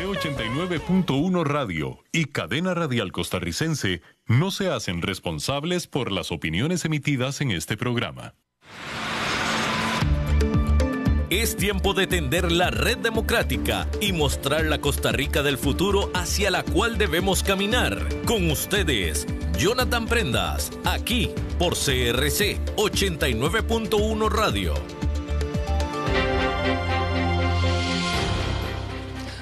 C89.1 Radio y Cadena Radial Costarricense no se hacen responsables por las opiniones emitidas en este programa. Es tiempo de tender la red democrática y mostrar la Costa Rica del futuro hacia la cual debemos caminar. Con ustedes, Jonathan Prendas, aquí por CRC 89.1 Radio.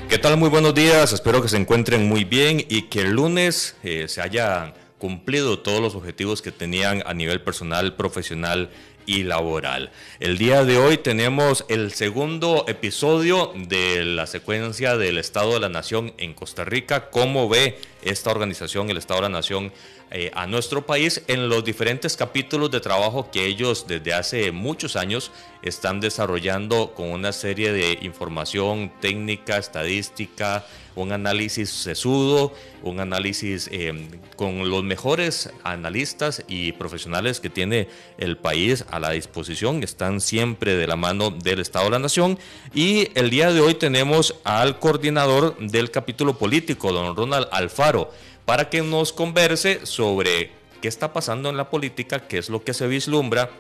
¿Qué tal? Muy buenos días. Espero que se encuentren muy bien y que el lunes eh, se hayan cumplido todos los objetivos que tenían a nivel personal, profesional y laboral. El día de hoy tenemos el segundo episodio de la secuencia del Estado de la Nación en Costa Rica, cómo ve esta organización, el Estado de la Nación eh, a nuestro país en los diferentes capítulos de trabajo que ellos desde hace muchos años están desarrollando con una serie de información técnica, estadística, un análisis sesudo, un análisis eh, con los mejores analistas y profesionales que tiene el país a la disposición, están siempre de la mano del Estado de la Nación. Y el día de hoy tenemos al coordinador del capítulo político, don Ronald Alfaro para que nos converse sobre qué está pasando en la política, qué es lo que se vislumbra,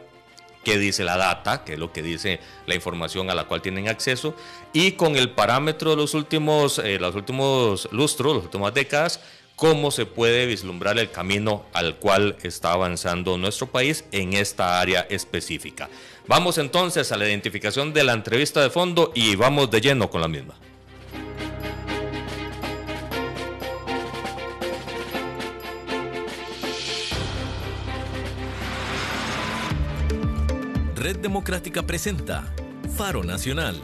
qué dice la data, qué es lo que dice la información a la cual tienen acceso, y con el parámetro de los últimos, eh, los últimos lustros, las últimas décadas, cómo se puede vislumbrar el camino al cual está avanzando nuestro país en esta área específica. Vamos entonces a la identificación de la entrevista de fondo y vamos de lleno con la misma. Red Democrática presenta Faro Nacional.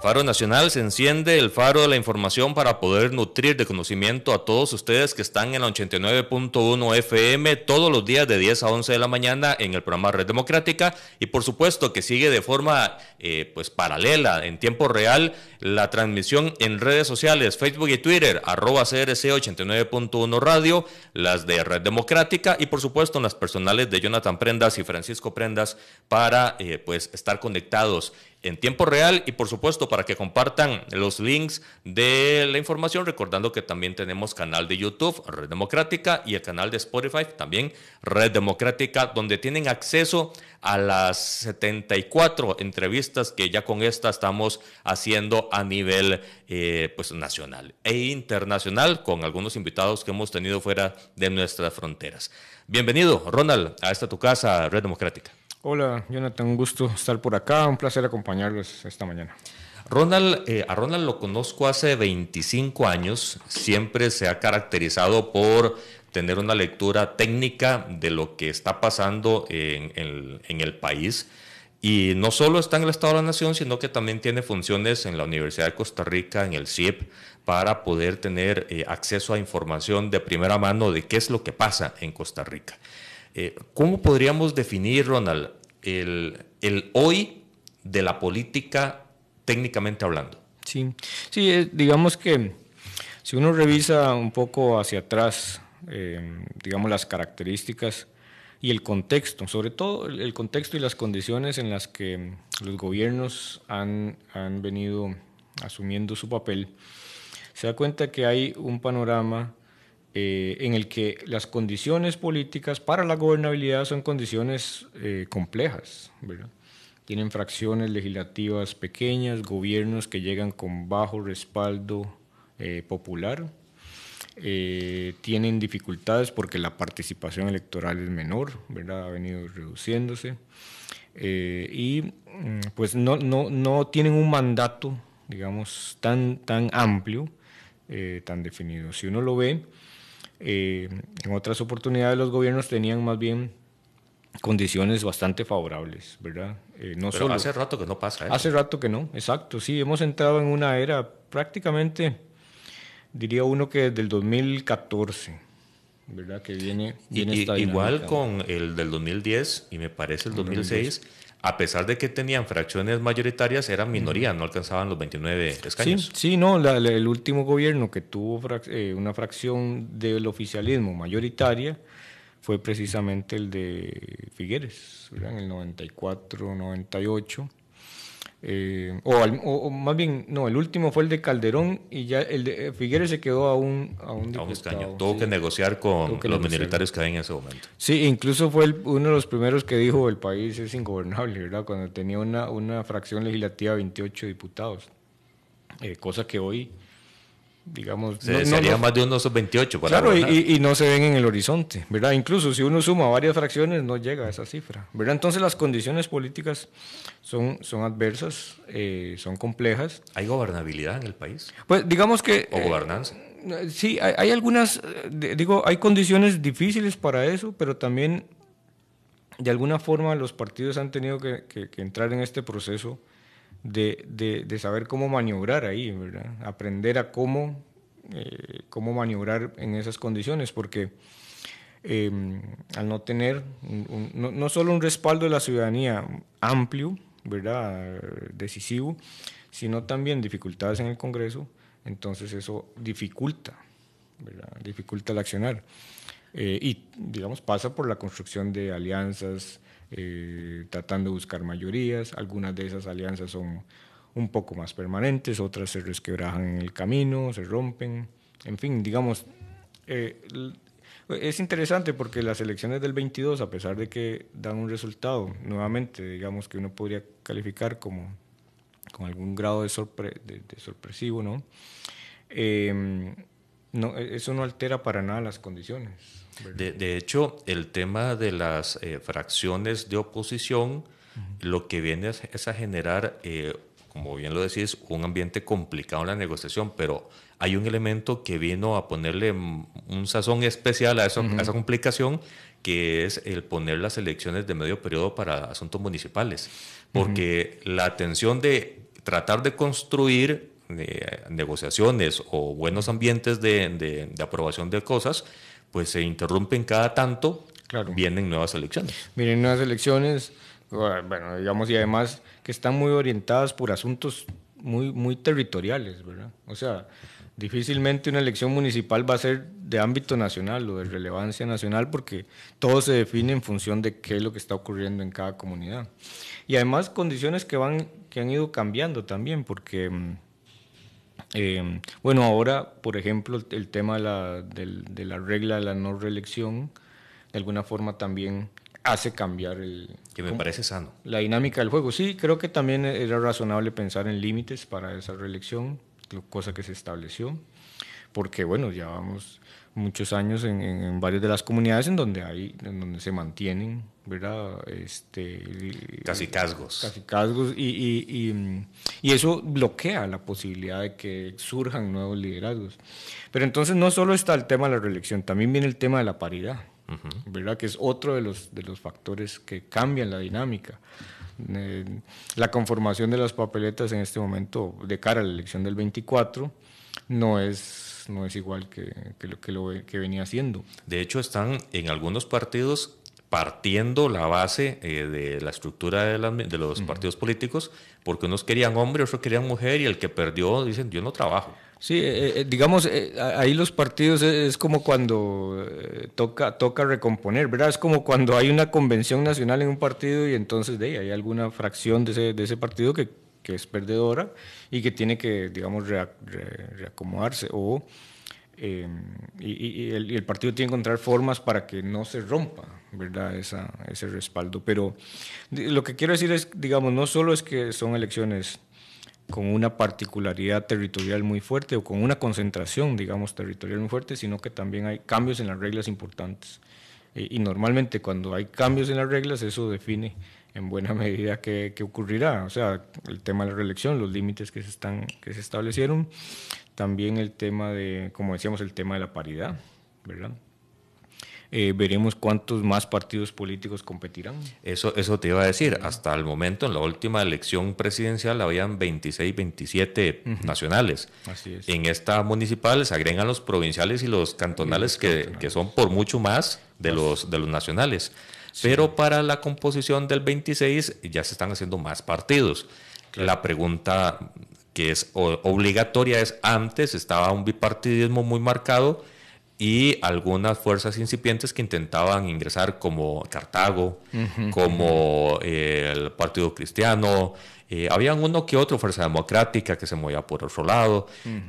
Faro Nacional se enciende el faro de la información para poder nutrir de conocimiento a todos ustedes que están en la 89.1 FM todos los días de 10 a 11 de la mañana en el programa Red Democrática y por supuesto que sigue de forma eh, pues paralela en tiempo real la transmisión en redes sociales Facebook y Twitter arroba CRC 89.1 Radio, las de Red Democrática y por supuesto las personales de Jonathan Prendas y Francisco Prendas para eh, pues estar conectados en tiempo real y por supuesto para que compartan los links de la información, recordando que también tenemos canal de YouTube, Red Democrática, y el canal de Spotify, también Red Democrática, donde tienen acceso a las 74 entrevistas que ya con esta estamos haciendo a nivel eh, pues, nacional e internacional con algunos invitados que hemos tenido fuera de nuestras fronteras. Bienvenido, Ronald, a esta tu casa, Red Democrática. Hola, Jonathan, un gusto estar por acá, un placer acompañarlos esta mañana. Ronald, eh, a Ronald lo conozco hace 25 años, siempre se ha caracterizado por tener una lectura técnica de lo que está pasando en, el país. Y no solo está en el Estado de la Nación, sino que también tiene funciones en la Universidad de Costa Rica, en el CIEP, para poder tener eh, acceso a información de primera mano de qué es lo que pasa en Costa Rica. Eh, ¿Cómo podríamos definir, Ronald, el, el hoy de la política técnicamente hablando? Sí, sí, eh, digamos que si uno revisa un poco hacia atrás, em, digamos, las características y el contexto, sobre todo el contexto y las condiciones en las que los gobiernos han, han venido asumiendo su papel, se da cuenta que hay un panorama eh, en el que las condiciones políticas para la gobernabilidad son condiciones eh, complejas. Tienen fracciones legislativas pequeñas, gobiernos que llegan con bajo respaldo eh, popular, tienen dificultades porque la participación electoral es menor, ha venido reduciéndose, y mm, pues no, no, tienen un mandato, digamos, tan, tan amplio, tan definido. Si uno lo ve, eh, en otras oportunidades los gobiernos tenían más bien condiciones bastante favorables, ¿verdad? Eh, no Pero hace rato que no pasa. Eso. Hace rato que no, exacto. Sí, hemos entrado en una era prácticamente, diría uno que desde el 2014. ¿verdad? Que viene, Igual con el del 2010 y me parece el 2006, a pesar de que tenían fracciones mayoritarias, eran minorías, no alcanzaban los 29 escaños. Sí, no, el último gobierno que tuvo eh, una fracción del oficialismo mayoritaria fue precisamente el de Figueres, en el 94, 98 eh, o, más bien, no, el último fue el de Calderón y ya el de eh, Figueres se quedó a un, a un, escaño. Tuvo que negociar con los minoritarios que hay en ese momento. Sí, incluso fue uno de los primeros que dijo el país es ingobernable, ¿verdad? Cuando tenía una, una fracción legislativa de 28 diputados. Eh, cosa que hoy digamos. más de unos 28. Para claro, y, no se ven en el horizonte, ¿verdad? Incluso si uno suma varias fracciones, no llega a esa cifra, ¿verdad? Entonces las condiciones políticas son, son adversas, eh, son complejas. ¿Hay gobernabilidad en el país? Pues digamos que... ¿O eh, gobernanza? sí, hay, algunas, digo, hay condiciones difíciles para eso, pero también de alguna forma los partidos han tenido que entrar en este proceso de, saber cómo maniobrar ahí, Aprender a cómo, eh, cómo maniobrar en esas condiciones, porque em, al no tener no, no, solo un respaldo de la ciudadanía amplio, ¿verdad? Decisivo, sino también dificultades en el Congreso, entonces eso dificulta, Dificulta el accionar. Eh, y, digamos, pasa por la construcción de alianzas, eh, tratando de buscar mayorías. Algunas de esas alianzas son un poco más permanentes, otras se resquebrajan en el camino, se rompen. En fin, digamos, eh, es interesante porque las elecciones del 22, a pesar de que dan un resultado, nuevamente, digamos que uno podría calificar como con algún grado de, sorpresivo, ¿no? Eh, no, e, eso no altera para nada las condiciones. De, hecho, el tema de las eh, fracciones de oposición lo que viene es, a generar, eh, como bien lo decís, un ambiente complicado en la negociación, pero hay un elemento que vino a ponerle un sazón especial a, esa complicación, que es el poner las elecciones de medio periodo para asuntos municipales, porque la tensión de tratar de construir negociaciones o buenos ambientes de, de, aprobación de cosas, pues se interrumpen cada tanto, vienen nuevas elecciones. Vienen nuevas elecciones, bueno, digamos, y además que están muy orientadas por asuntos muy, muy territoriales, ¿verdad? O sea, difícilmente una elección municipal va a ser de ámbito nacional o de relevancia nacional porque todo se define en función de qué es lo que está ocurriendo en cada comunidad. Y además condiciones que, van, que han ido cambiando también, porque mm, Em, bueno, ahora, por ejemplo, el tema de la, regla de la no reelección, de alguna forma también hace cambiar el... Que me parece sano. La dinámica del juego. Sí, creo que también e, era razonable pensar en límites para esa reelección, cosa que se estableció, porque bueno, llevamos muchos años en, en varias de las comunidades en donde, hay, en donde se mantienen ¿verdad? Este, casi casgos. Casi casgos y, eso bloquea la posibilidad de que surjan nuevos liderazgos. Pero entonces no solo está el tema de la reelección, también viene el tema de la paridad, ¿verdad? Que es otro de los, de los factores que cambian la dinámica. Eh, la conformación de las papeletas en este momento de cara a la elección del 24 no es no es igual que, lo que, lo, que venía haciendo. De hecho, están en algunos partidos partiendo la base eh, de la estructura de, los partidos políticos, porque unos querían hombre, otros querían mujer, y el que perdió dicen, yo no trabajo. Sí, eh, eh, digamos, ahí los partidos es, como cuando toca, toca recomponer, ¿verdad? Es como cuando hay una convención nacional en un partido y entonces de ahí hay alguna fracción de ese, partido que, es perdedora y que tiene que, digamos, reacomodarse o y, el, partido tiene que encontrar formas para que no se rompa, ¿verdad? ese respaldo. Pero lo que quiero decir es, digamos, no solo es que son elecciones con una particularidad territorial muy fuerte o con una concentración, digamos, territorial muy fuerte, sino que también hay cambios en las reglas importantes. Eh, y normalmente cuando hay cambios en las reglas, eso define en buena medida qué, ocurrirá. O sea, el tema de la reelección, los límites que se, están, que se establecieron, también el tema de, como decíamos, el tema de la paridad, ¿verdad? Eh, veremos cuántos más partidos políticos competirán. Eso, eso te iba a decir. Hasta el momento, en la última elección presidencial, habían 26, 27 nacionales. Así es. En esta municipal se agregan los provinciales y los cantonales, que, son por mucho más de, los, de los nacionales. Pero para la composición del 26 ya se están haciendo más partidos. La pregunta que es obligatoria, es antes estaba un bipartidismo muy marcado y algunas fuerzas incipientes que intentaban ingresar como Cartago, como eh, el Partido Cristiano, eh, había uno que otro, Fuerza Democrática, que se movía por otro lado,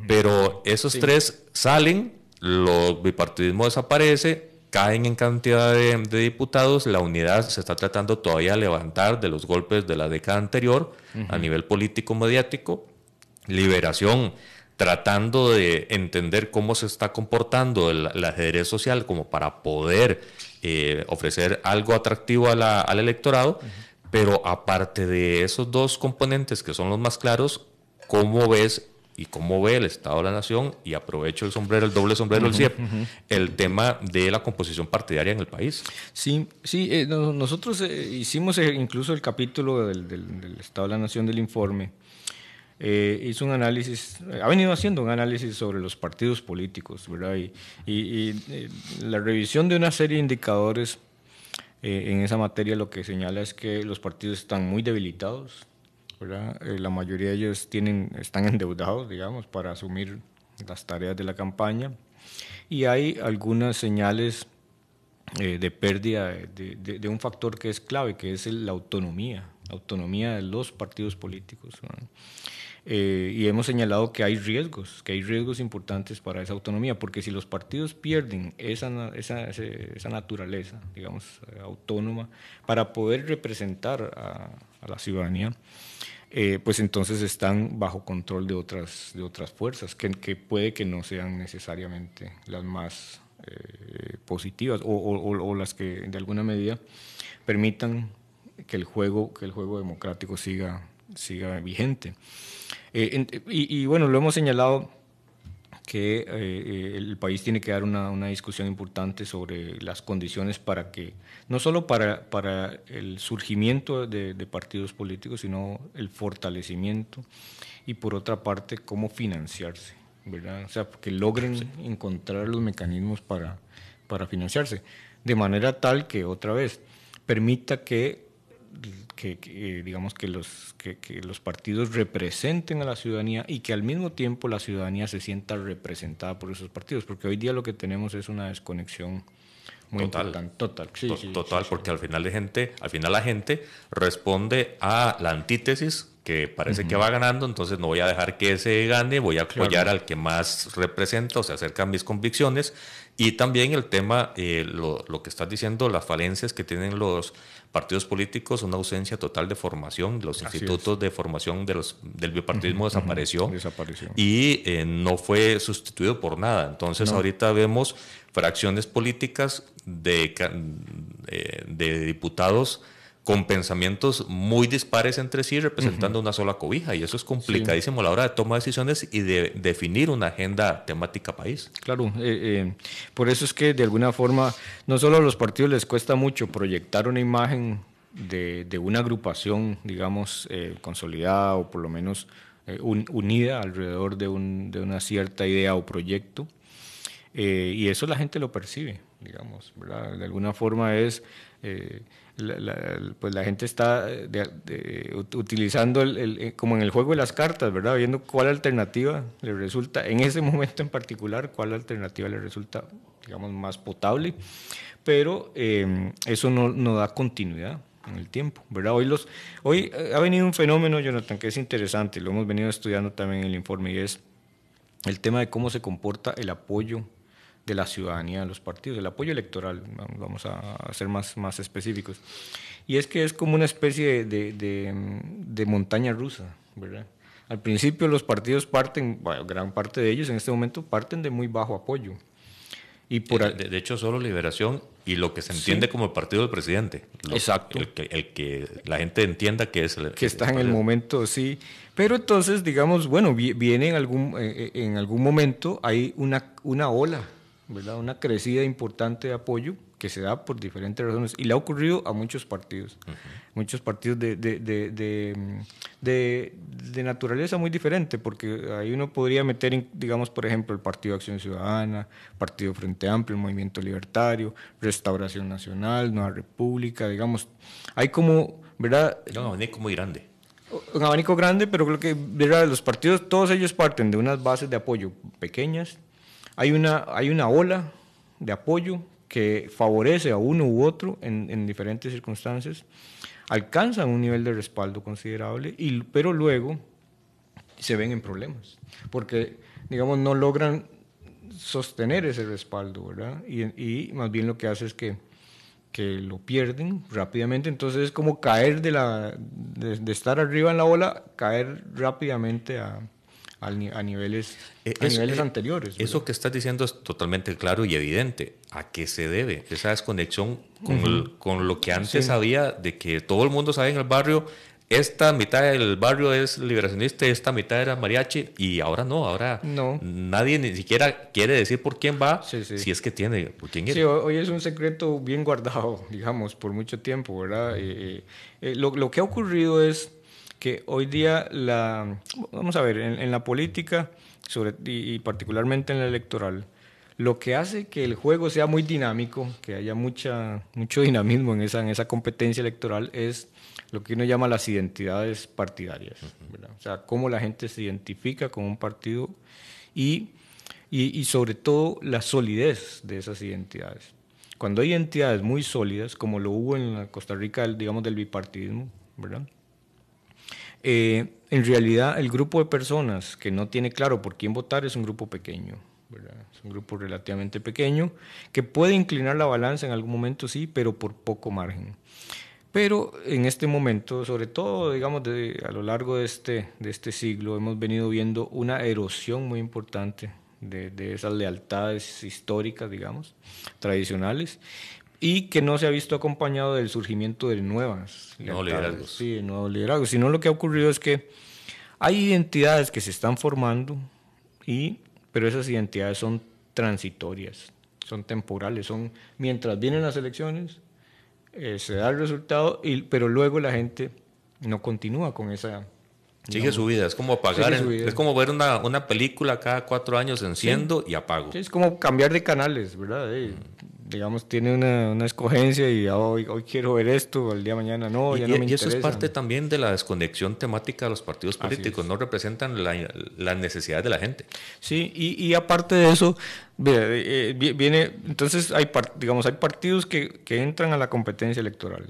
pero esos tres salen, el bipartidismo desaparece, caen en cantidad de, diputados, la unidad se está tratando todavía de levantar de los golpes de la década anterior a nivel político-mediático, liberación, tratando de entender cómo se está comportando el, ajedrez social como para poder eh, ofrecer algo atractivo al electorado, pero aparte de esos dos componentes que son los más claros, ¿cómo ves y cómo ve el Estado de la Nación, y aprovecho el sombrero, el doble sombrero, del el tema de la composición partidaria en el país. Sí, sí, eh, nosotros eh, hicimos incluso el capítulo del, del, Estado de la Nación del informe, eh, hizo un análisis, ha venido haciendo un análisis sobre los partidos políticos, ¿verdad? Y, eh, la revisión de una serie de indicadores eh, en esa materia lo que señala es que los partidos están muy debilitados, ¿verdad? la mayoría de ellos tienen, están endeudados, digamos, para asumir las tareas de la campaña. Y hay algunas señales de pérdida de, un factor que es clave, que es la autonomía, la autonomía de los partidos políticos. Eh, y hemos señalado que hay riesgos, que hay riesgos importantes para esa autonomía, porque si los partidos pierden esa, naturaleza, digamos, eh, autónoma, para poder representar a, la ciudadanía, eh, pues entonces están bajo control de otras, de otras fuerzas, que, que puede que no sean necesariamente las más positivas o, o, las que de alguna medida permitan que el juego, que el juego democrático siga siga vigente. Eh, y, bueno, lo hemos señalado que eh, eh, el país tiene que dar una, una, discusión importante sobre las condiciones para que, no solo para, para el surgimiento de, partidos políticos, sino el fortalecimiento y por otra parte cómo financiarse, ¿verdad? O sea, que logren encontrar los mecanismos para, para financiarse, de manera tal que otra vez permita que que, digamos que los, que, los partidos representen a la ciudadanía y que al mismo tiempo la ciudadanía se sienta representada por esos partidos, porque hoy día lo que tenemos es una desconexión muy total, total, total, porque al final de gente, al final la gente responde a la antítesis que parece que va ganando, entonces no voy a dejar que ese gane, voy a apoyar al que más representa o se acercan mis convicciones y también el tema, eh, lo, que estás diciendo, las falencias que tienen los partidos políticos, una ausencia total de formación, los institutos de formación de los, del bipartidismo desapareció, y eh, no fue sustituido por nada. Entonces ahorita vemos fracciones políticas de, eh, de diputados con pensamientos muy dispares entre sí, representando una sola cobija. Y eso es complicadísimo a la hora de tomar decisiones y de definir una agenda temática país. Claro, eh, eh, por eso es que de alguna forma, no solo a los partidos les cuesta mucho proyectar una imagen de, una agrupación, digamos, eh, consolidada o por lo menos unida alrededor de, una cierta idea o proyecto. y eso la gente lo percibe, digamos, ¿verdad? De alguna forma es pues la gente está eh, utilizando eh, como en el juego de las cartas, ¿verdad? Viendo cuál alternativa le resulta, en ese momento en particular, cuál alternativa le resulta, digamos, más potable, pero em, eso no, no, da continuidad en el tiempo, ¿verdad? Hoy, los, hoy eh, ha venido un fenómeno, Jonathan, que es interesante, lo hemos venido estudiando también en el informe, y es el tema de cómo se comporta el apoyo de la ciudadanía de los partidos, el apoyo electoral, vamos a ser más, más específicos. Y es que es como una especie de, de, montaña rusa, ¿verdad? Al principio los partidos parten, bueno, gran parte de ellos en este momento parten de muy bajo apoyo. Y por de, hecho, solo Liberación y lo que se entiende como el partido del presidente. Exacto. El que, la gente entienda que es el. Que está en el momento, sí. Pero entonces, digamos, bueno, viene en algún, eh, eh, en algún momento, hay una, una ola una crecida importante de apoyo que se da por diferentes razones y le ha ocurrido a muchos partidos, muchos partidos de, de, de, de, naturaleza muy diferente, porque ahí uno podría meter, digamos, por ejemplo, el Partido de Acción Ciudadana, Partido Frente Amplio, el Movimiento Libertario, Restauración Nacional, Nueva República, digamos, hay como, ¿verdad? No, no, muy grande un abanico grande, pero creo que ¿verdad? los partidos, todos ellos parten de unas bases de apoyo pequeñas, hay una, hay una ola de apoyo que favorece a uno u otro en, diferentes circunstancias, alcanzan un nivel de respaldo considerable, y, pero luego se ven en problemas, porque, digamos, no logran sostener ese respaldo, ¿verdad? Y, más bien lo que hace es que, que, lo pierden rápidamente, entonces es como caer de, la, de estar arriba en la ola, caer rápidamente a, a niveles, eh, niveles eh, anteriores. Eso que estás diciendo es totalmente claro y evidente. ¿A qué se debe esa desconexión con, lo que antes había de que todo el mundo sabe en el barrio? Esta mitad del barrio es liberacionista, esta mitad era mariachi, y ahora no, ahora no. nadie ni siquiera quiere decir por quién va, si es que tiene, por quién Sí, hoy es un secreto bien guardado, digamos, por mucho tiempo, ¿verdad? Eh, lo, lo que ha ocurrido es que hoy día la, vamos a ver, en, la política sobre, y, particularmente en la electoral, lo que hace que el juego sea muy dinámico, que haya mucha, mucho dinamismo en esa, en esa competencia electoral, es lo que uno llama las identidades partidarias. ¿verdad? O sea, cómo la gente se identifica con un partido y, y, y sobre todo la solidez de esas identidades. Cuando hay identidades muy sólidas, como lo hubo en Costa Rica, digamos, del bipartidismo, ¿verdad? Eh, en realidad, el grupo de personas que no tiene claro por quién votar es un grupo pequeño. Es un grupo relativamente pequeño que puede inclinar la balanza en algún momento, sí, pero por poco margen. Pero en este momento, sobre todo, digamos, a lo largo de este, de este siglo, hemos venido viendo una erosión muy importante de, de esas lealtades históricas, digamos, tradicionales, y que no se ha visto acompañado del surgimiento de nuevas nuevos liderazgos. Sí, nuevos liderazgos, sino lo que ha ocurrido es que hay identidades que se están formando, y, pero esas identidades son transitorias, son temporales, son mientras vienen las elecciones, eh, se da el resultado, y, pero luego la gente no continúa con esa... Sigue su vida, es como apagar, es como ver una, una, película cada cuatro años enciendo y apago. es como cambiar de canales, ¿verdad? Mm digamos, tiene una, escogencia y ah, hoy, quiero ver esto, el día mañana no, ya no me Y eso es parte también de la desconexión temática de los partidos políticos, no representan la, las necesidades de la gente. Sí, y, aparte de eso, eh, entonces hay, digamos, hay partidos que, entran a la competencia electoral,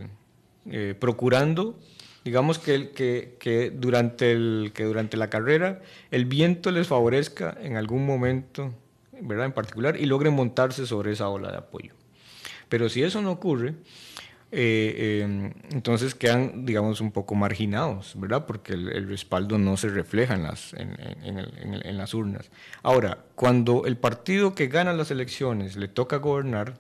eh, procurando digamos que, que, que, durante el, que durante la carrera el viento les favorezca en algún momento ¿verdad? En particular, y logren montarse sobre esa ola de apoyo. Pero si eso no ocurre, eh, eh, entonces quedan, digamos, un poco marginados, ¿verdad? Porque el, respaldo no se refleja en las, las urnas. Ahora, cuando el partido que gana las elecciones le toca gobernar,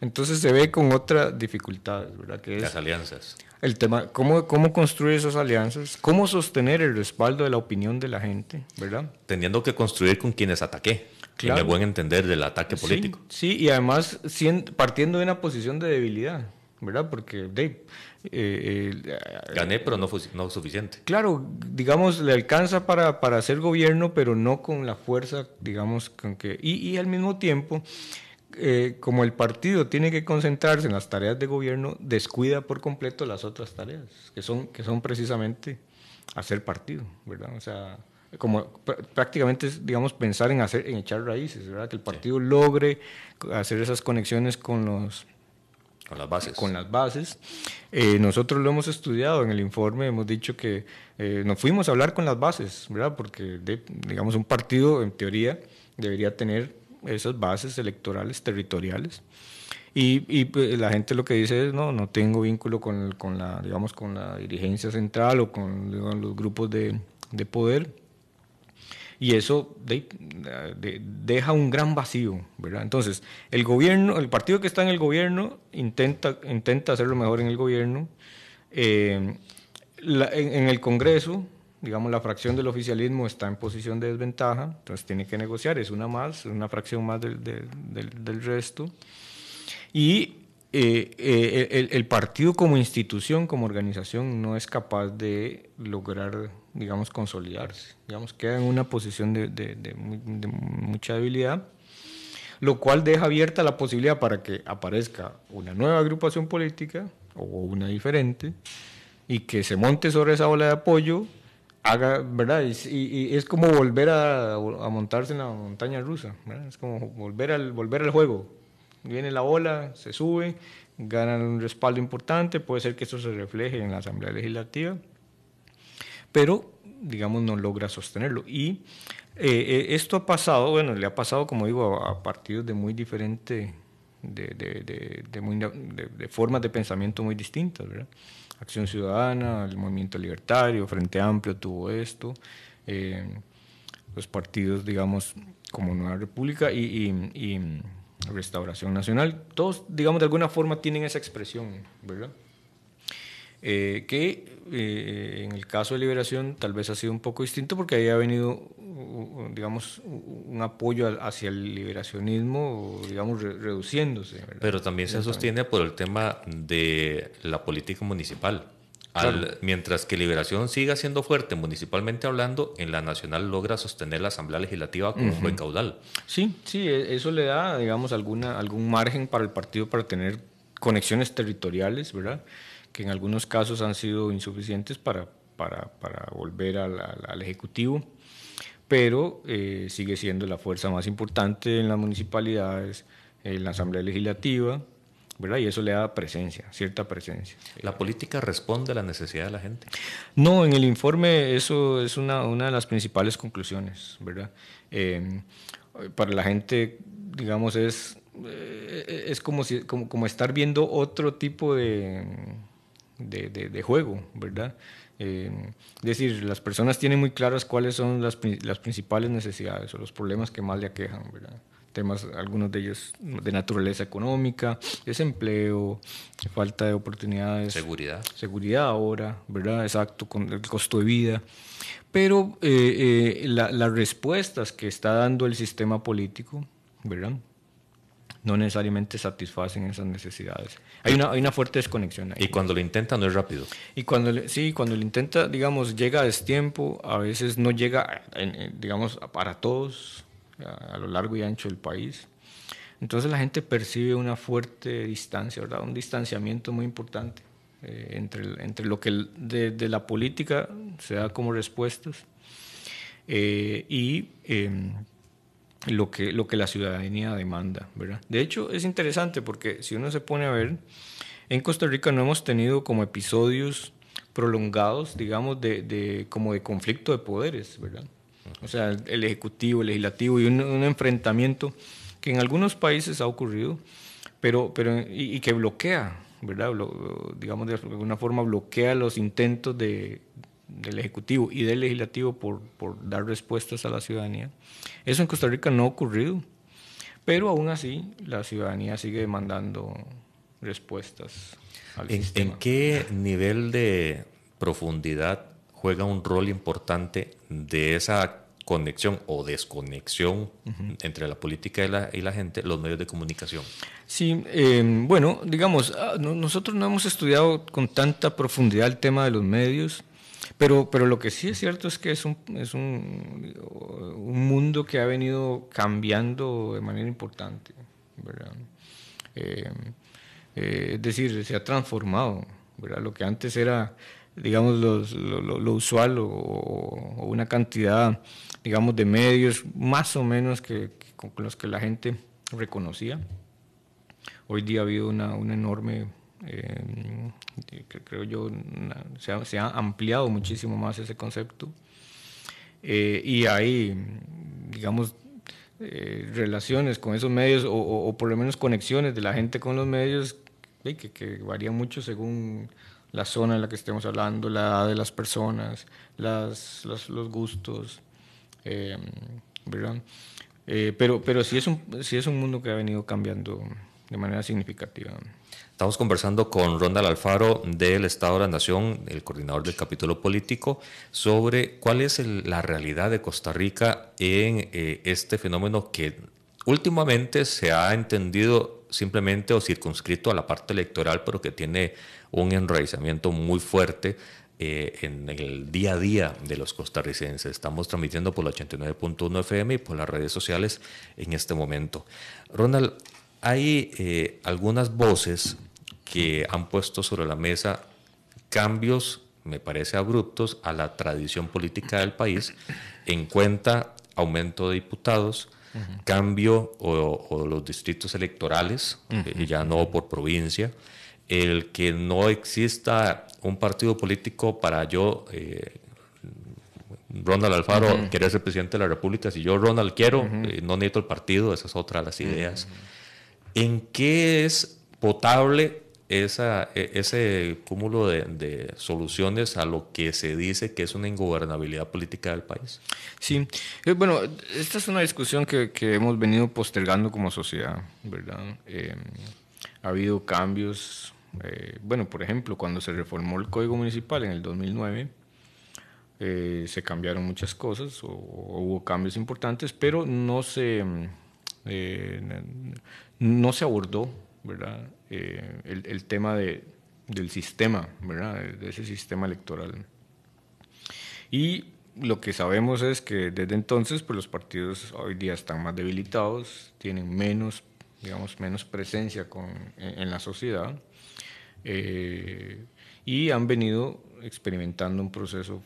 entonces se ve con otras dificultad ¿verdad? Que las alianzas. El tema, cómo, cómo construir esas alianzas, cómo sostener el respaldo de la opinión de la gente, ¿verdad? Teniendo que construir con quienes ataqué claro. en el buen entender del ataque político. Sí, y además partiendo de una posición de debilidad, ¿verdad? Porque Dave, eh, eh, Gané, pero no, no suficiente. Claro, digamos, le alcanza para, hacer gobierno, pero no con la fuerza, digamos, con que... Y, al mismo tiempo, eh, como el partido tiene que concentrarse en las tareas de gobierno, descuida por completo las otras tareas, que son, que son precisamente hacer partido, ¿verdad? O sea, como prácticamente, digamos, pensar en, hacer, en echar raíces, ¿verdad? Que el partido logre hacer esas conexiones con los... Con las bases. Con las bases. Eh, nosotros lo hemos estudiado en el informe, hemos dicho que eh, nos fuimos a hablar con las bases, ¿verdad? Porque, digamos, un partido, en teoría, debería tener esas bases electorales territoriales. Y, pues, la gente lo que dice es, no, no tengo vínculo con, con, la, digamos, con la dirigencia central o con los grupos de, de poder y eso deja un gran vacío, ¿verdad? Entonces, el gobierno, el partido que está en el gobierno intenta, intenta lo mejor en el gobierno. Eh, en, el Congreso, digamos, la fracción del oficialismo está en posición de desventaja, entonces tiene que negociar, es una más, una fracción más del, del, resto. Y eh, eh, el, el, partido como institución, como organización, no es capaz de lograr digamos, consolidarse. Digamos, queda en una posición de, de, mucha debilidad, lo cual deja abierta la posibilidad para que aparezca una nueva agrupación política o una diferente y que se monte sobre esa ola de apoyo haga, ¿verdad? Y, es como volver a, montarse en la montaña rusa, Es como volver al, volver al juego. Viene la ola, se sube, ganan un respaldo importante, puede ser que eso se refleje en la Asamblea Legislativa pero digamos no logra sostenerlo. Y eh, eh, esto ha pasado, bueno, le ha pasado, como digo, a, partidos de muy diferente, de, de, de, formas de pensamiento muy distintas, ¿verdad? Acción Ciudadana, el Movimiento Libertario, Frente Amplio tuvo esto, eh, los partidos, digamos, como Nueva República y Restauración Nacional, todos, digamos, de alguna forma tienen esa expresión, ¿verdad? Eh, que eh, en el caso de Liberación tal vez ha sido un poco distinto porque ahí ha venido, digamos, un apoyo hacia el liberacionismo, digamos, reduciéndose. Pero también se sostiene por el tema de la política municipal. Mientras que Liberación siga siendo fuerte municipalmente hablando, en la nacional logra sostener la Asamblea Legislativa como uh caudal. Sí, sí, e, eso le da, digamos, alguna, algún margen para el partido para tener conexiones territoriales, ¿verdad? que en algunos casos han sido insuficientes para, para, volver al, Ejecutivo, pero eh, sigue siendo la fuerza más importante en las municipalidades, en la Asamblea Legislativa, ¿verdad? Y eso le da presencia, cierta presencia. ¿La política responde a la necesidad de la gente? No, en el informe eso es una, una de las principales conclusiones, ¿verdad? Eh, para la gente, digamos, es, eh, es como, si, como, como estar viendo otro tipo de de, juego, ¿verdad? Eh, es decir, las personas tienen muy claras cuáles son las, principales necesidades o los problemas que más le aquejan, ¿verdad? Temas, algunos de ellos de naturaleza económica, desempleo, falta de oportunidades. Seguridad. Seguridad ahora, ¿verdad? Exacto, con el costo de vida. Pero eh, eh, las respuestas que está dando el sistema político, ¿verdad? no necesariamente satisfacen esas necesidades. Hay una, fuerte desconexión ahí. Y cuando lo intenta no es rápido. Y cuando sí, cuando lo intenta, digamos, llega a destiempo, a veces no llega, digamos, para todos, a, lo largo y ancho del país. Entonces la gente percibe una fuerte distancia, ¿verdad? Un distanciamiento muy importante eh, entre, entre lo que de, la política se da como respuestas eh, y... Em, lo que, lo que la ciudadanía demanda, ¿verdad? De hecho, es interesante porque si uno se pone a ver, en Costa Rica no hemos tenido como episodios prolongados, digamos, de, como de conflicto de poderes, ¿verdad? O sea, el, ejecutivo, el legislativo y un, enfrentamiento que en algunos países ha ocurrido, pero, pero y, que bloquea, ¿verdad? digamos, de alguna forma bloquea los intentos de, del Ejecutivo y del Legislativo por, dar respuestas a la ciudadanía. Eso en Costa Rica no ha ocurrido, pero aún así la ciudadanía sigue demandando respuestas. ¿En, qué nivel de profundidad juega un rol importante de esa conexión o desconexión entre la política y la, gente, los medios de comunicación. Sí, em, bueno, digamos, ah, nosotros no hemos estudiado con tanta profundidad el tema de los medios, pero, pero lo que sí es cierto es que es, un, uh, mundo que ha venido cambiando de manera importante, eh, eh, es decir, se ha transformado, Lo que antes era, digamos, lo, usual o, una cantidad, digamos, de medios más o menos que, con los que la gente reconocía. Hoy día ha habido una, una enorme eh, creo yo, se ha, se ha, ampliado muchísimo más ese concepto. Eh, y hay, digamos, eh, relaciones con esos medios o, por lo menos conexiones de la gente con los medios que, que, varían mucho según la zona en la que estemos hablando, la edad de las personas, las, los gustos, ¿verdad? pero, pero sí, es un, sí es un mundo que ha venido cambiando de manera significativa. Estamos conversando con Ronald Alfaro del Estado de la Nación, el coordinador del capítulo político, sobre cuál es la realidad de Costa Rica en eh, este fenómeno que últimamente se ha entendido simplemente o circunscrito a la parte electoral, pero que tiene un enraizamiento muy fuerte eh, en el día a día de los costarricenses. Estamos transmitiendo por la 89.1 FM y por las redes sociales en este momento. Ronald, hay eh, algunas voces que han puesto sobre la mesa cambios, me parece abruptos, a la tradición política del país, en cuenta aumento de diputados, cambio o, los distritos electorales, eh, ya no por provincia, el que no exista un partido político para yo, eh, Ronald Alfaro, uh quiere ser presidente de la República, si yo Ronald quiero, eh, no necesito el partido, esa es otra de las ideas. ¿En qué es potable esa, e, ese cúmulo de, soluciones a lo que se dice que es una ingobernabilidad política del país. Sí, eh, bueno, esta es una discusión que, hemos venido postergando como sociedad, ¿verdad? Em, ha habido cambios, eh, bueno, por ejemplo, cuando se reformó el Código Municipal en el 2009, eh, se cambiaron muchas cosas o, hubo cambios importantes, pero no se, mm, no se abordó, ¿verdad? Eh, el, tema de, del sistema, ¿verdad? de ese sistema electoral. Y lo que sabemos es que desde entonces pues los partidos hoy día están más debilitados, tienen menos, digamos, menos presencia con, en, la sociedad eh, y han venido experimentando un proceso,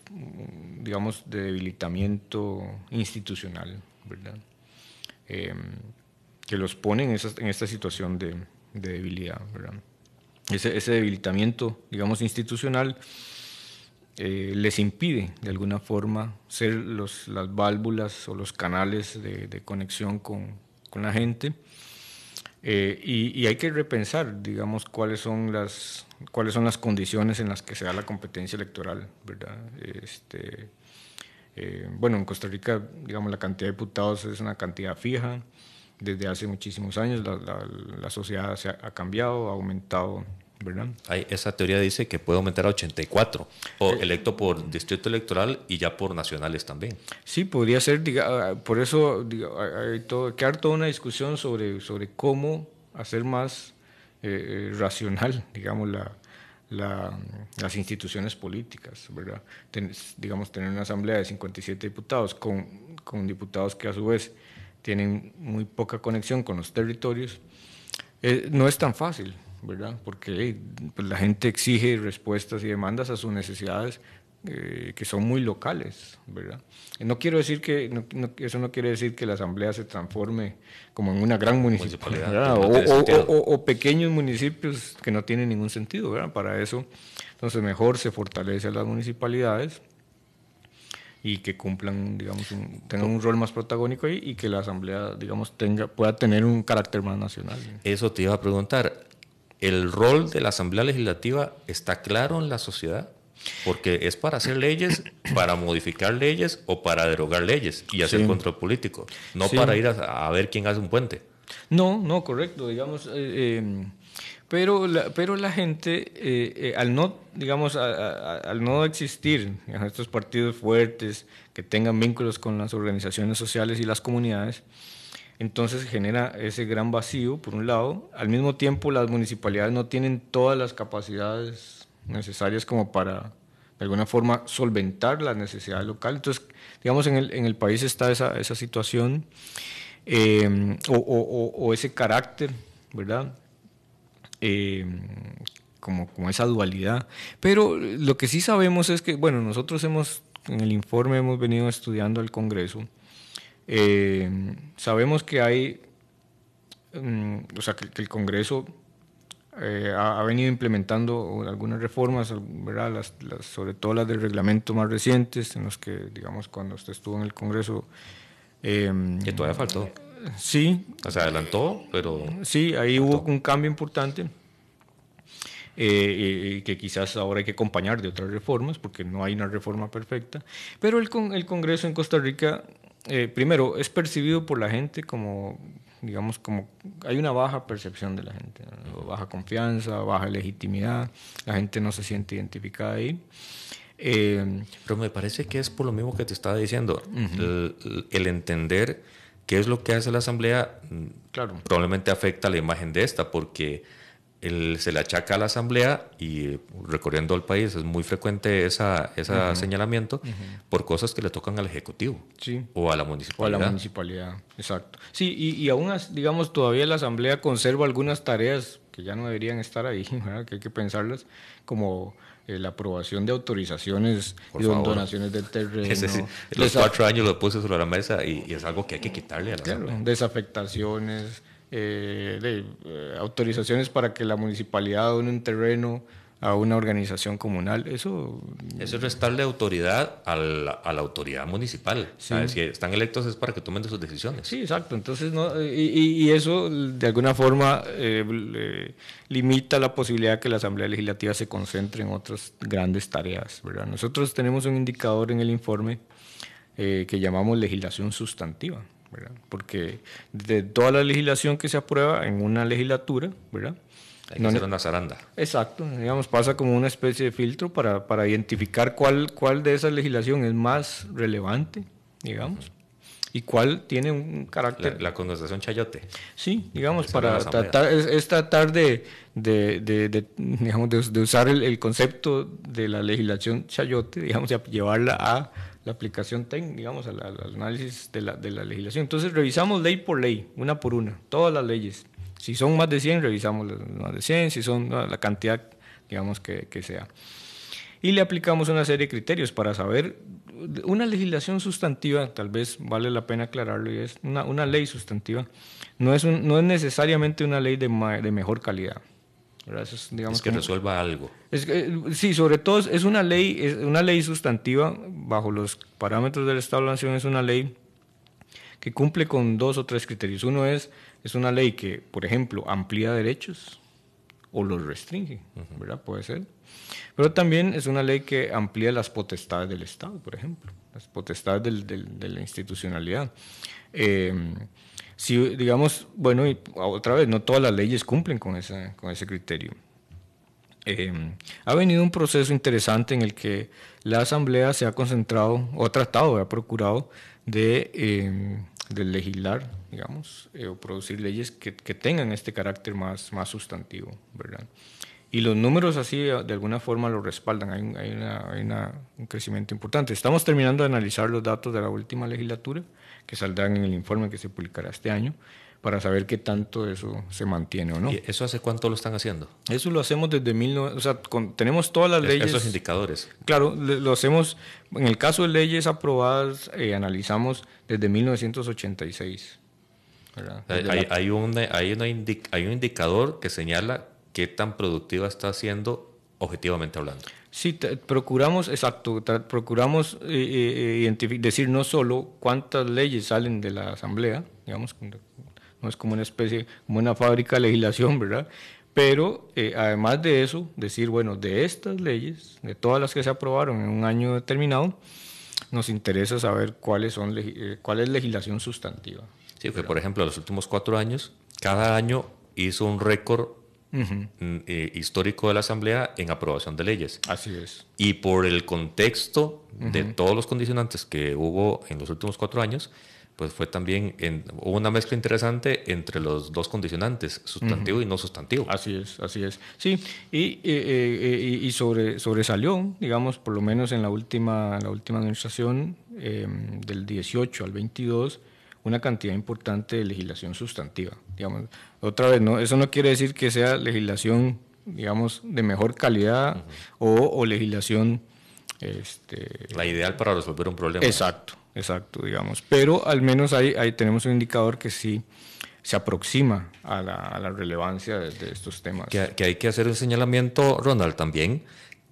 digamos, de debilitamiento institucional, ¿verdad? Eh, que los ponen en, esta situación de, de debilidad. Ese, debilitamiento, digamos, institucional eh, les impide de alguna forma ser las válvulas o los canales de, conexión con, la gente. Eh, y, hay que repensar, digamos, cuáles son las, cuáles son las condiciones en las que se da la competencia electoral, ¿verdad? Este, eh, bueno, en Costa Rica, digamos, la cantidad de diputados es una cantidad fija, desde hace muchísimos años. La, sociedad se ha, cambiado, ha aumentado, ¿verdad? Hay, esa teoría dice que puede aumentar a 84, o eh, electo por distrito electoral y ya por nacionales también. Sí, podría ser, diga, por eso hay todo, que toda una discusión sobre, sobre cómo hacer más eh, eh, racional, digamos, la, las instituciones políticas, ¿verdad? digamos, tener una asamblea de 57 diputados con, con diputados que a su vez tienen muy poca conexión con los territorios, eh, no es tan fácil, ¿verdad? Porque pues, la gente exige respuestas y demandas a sus necesidades eh, que son muy locales, ¿verdad? No quiero decir que, eso no quiere decir que la asamblea se transforme como en una gran municipalidad, o, pequeños municipios que no tienen ningún sentido, ¿verdad? Para eso, entonces mejor se fortalece las municipalidades y que cumplan, digamos, tengan un rol más protagónico ahí y que la asamblea, digamos, tenga, pueda tener un carácter más nacional. Eso te iba a preguntar. ¿El rol de la asamblea legislativa está claro en la sociedad? Porque es para hacer leyes, para modificar leyes o para derogar leyes y hacer control político, no para ir a, ver quién hace un puente. No, no, correcto. Digamos, eh, em, pero la, pero la gente, eh, eh, al no, digamos, al no existir estos partidos fuertes que tengan vínculos con las organizaciones sociales y las comunidades, entonces genera ese gran vacío, por un lado. Al mismo tiempo, las municipalidades no tienen todas las capacidades necesarias como para, de alguna forma, solventar las necesidades locales. Entonces, digamos, en el, en el país está esa, esa situación eh, o, ese carácter, ¿verdad? Eh, como, como esa dualidad. Pero lo que sí sabemos es que, bueno, nosotros hemos, en el informe hemos venido estudiando al Congreso, eh, sabemos que hay, mm, o sea, que, el Congreso eh, ha, venido implementando algunas reformas, ¿verdad? Las, sobre todo las del reglamento más recientes, en los que, digamos, cuando usted estuvo en el Congreso... Eh, todavía faltó. Sí. Se adelantó, pero... Sí, ahí hubo un cambio importante. Eh, eh, que quizás ahora hay que acompañar de otras reformas, porque no hay una reforma perfecta. Pero el, el Congreso en Costa Rica, eh, primero, es percibido por la gente como, digamos, como hay una baja percepción de la gente, baja confianza, baja legitimidad, la gente no se siente identificada ahí. Pero me parece que es por lo mismo que te estaba diciendo, el entender ¿Qué es lo que hace la Asamblea? Mm, claro. Probablemente afecta la imagen de esta, porque él se le achaca a la Asamblea y eh, recorriendo el país es muy frecuente ese esa señalamiento por cosas que le tocan al Ejecutivo sí. o a la municipalidad. O a la municipalidad, exacto. Sí, y, aún, digamos, todavía la Asamblea conserva algunas tareas que ya no deberían estar ahí, que hay que pensarlas, como eh, la aprobación de autorizaciones y donaciones de terreno. los cuatro años lo puse sobre la mesa y, es algo que hay que quitarle a la claro, Desafectaciones, eh, eh, autorizaciones para que la municipalidad done un terreno a una organización comunal. Eso, eso mm, es restarle autoridad a la, autoridad municipal. Si están electos es para que tomen sus decisiones. Sí, exacto. Entonces, ¿no? y, eso de alguna forma eh, limita la posibilidad de que la Asamblea Legislativa se concentre en otras grandes tareas. Nosotros tenemos un indicador en el informe eh, que llamamos legislación sustantiva. Porque de toda la legislación que se aprueba en una legislatura, ¿verdad? Hay que zaranda. Exacto, digamos, pasa como una especie de filtro para, identificar cuál, cuál de esa legislación es más relevante, digamos, y cuál tiene un carácter... La, la chayote. Sí, digamos, para tratar, es, tratar de, de, de, usar el, concepto de la legislación chayote, digamos, y llevarla a la aplicación técnica, digamos, al, análisis de la, de la legislación. Entonces revisamos ley por ley, una por una, todas las leyes si son más de 100, revisamos más de 100, si son la cantidad, digamos, que, que sea. Y le aplicamos una serie de criterios para saber una legislación sustantiva, tal vez vale la pena aclararlo, y es una, una ley sustantiva, no es, no es necesariamente una ley de, de mejor calidad. es, digamos, que resuelva algo. Es, que sí, sobre todo es una ley, es una ley sustantiva, bajo los parámetros del Estado de la Nación, es una ley que cumple con dos o tres criterios. Uno es es una ley que, por ejemplo, amplía derechos o los restringe, ¿verdad? Puede ser. Pero también es una ley que amplía las potestades del Estado, por ejemplo, las potestades de la institucionalidad. Em, si, digamos, bueno, y otra vez, no todas las leyes cumplen con, con ese criterio. Em, ha venido un proceso interesante en el que la Asamblea se ha concentrado, o ha tratado, o ha procurado de em, de legislar, digamos, eh, o producir leyes que, tengan este carácter más, más sustantivo, ¿verdad? Y los números así eh, de alguna forma lo respaldan, hay, un crecimiento importante. Estamos terminando de analizar los datos de la última legislatura, que saldrán en el informe que se publicará este año, para saber qué tanto eso se mantiene o no. ¿Y eso hace cuánto lo están haciendo? Eso lo hacemos desde mil... o sea, tenemos todas las leyes... Esos indicadores. Claro, lo hacemos... En el caso de leyes aprobadas, eh, analizamos desde 1986. hay, hay, una, hay, hay un indicador que señala qué tan productiva está siendo objetivamente hablando. Sí, procuramos, exacto, procuramos eh, eh, decir no solo cuántas leyes salen de la Asamblea, digamos, no es como una especie, como una fábrica de legislación, ¿verdad? Pero eh, además de eso, decir, bueno, de estas leyes, de todas las que se aprobaron en un año determinado, nos interesa saber cuáles son, eh, cuál es legislación sustantiva. Sí, porque, por ejemplo, en los últimos cuatro años, cada año hizo un récord mm, eh, histórico de la Asamblea en aprobación de leyes. Así es. Y por el contexto de todos los condicionantes que hubo en los últimos cuatro años, pues fue también en, una mezcla interesante entre los dos condicionantes, sustantivo y no sustantivo. Así es, así es. Sí, y, eh, eh, eh, sobre, sobresalió, digamos, por lo menos en la última, la última administración, em, del 18 al 22, una cantidad importante de legislación sustantiva. Digamos, otra vez, ¿no? eso no quiere decir que sea legislación, digamos, de mejor calidad o legislación este, la ideal para resolver un problema. Exacto, exacto, digamos. Pero al menos ahí, ahí tenemos un indicador que sí se aproxima a la, relevancia de, estos temas. Que, hay que hacer el señalamiento, Ronald, también,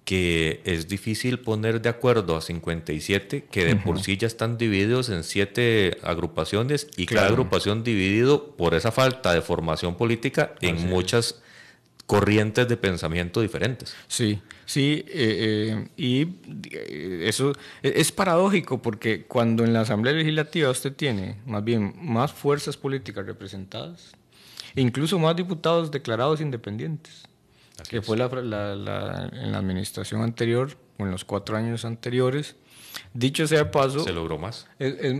que es difícil poner de acuerdo a 57 que de por sí ya están divididos en siete agrupaciones y cada agrupación dividido por esa falta de formación política en muchas muchas corrientes de pensamiento diferentes. Sí, sí, eh, eh, y eh, eso e, es paradójico porque cuando en la Asamblea Legislativa usted tiene más bien más fuerzas políticas representadas, incluso más diputados declarados independientes, que fue en la administración anterior o en los cuatro años anteriores. Dicho sea paso, se logró más.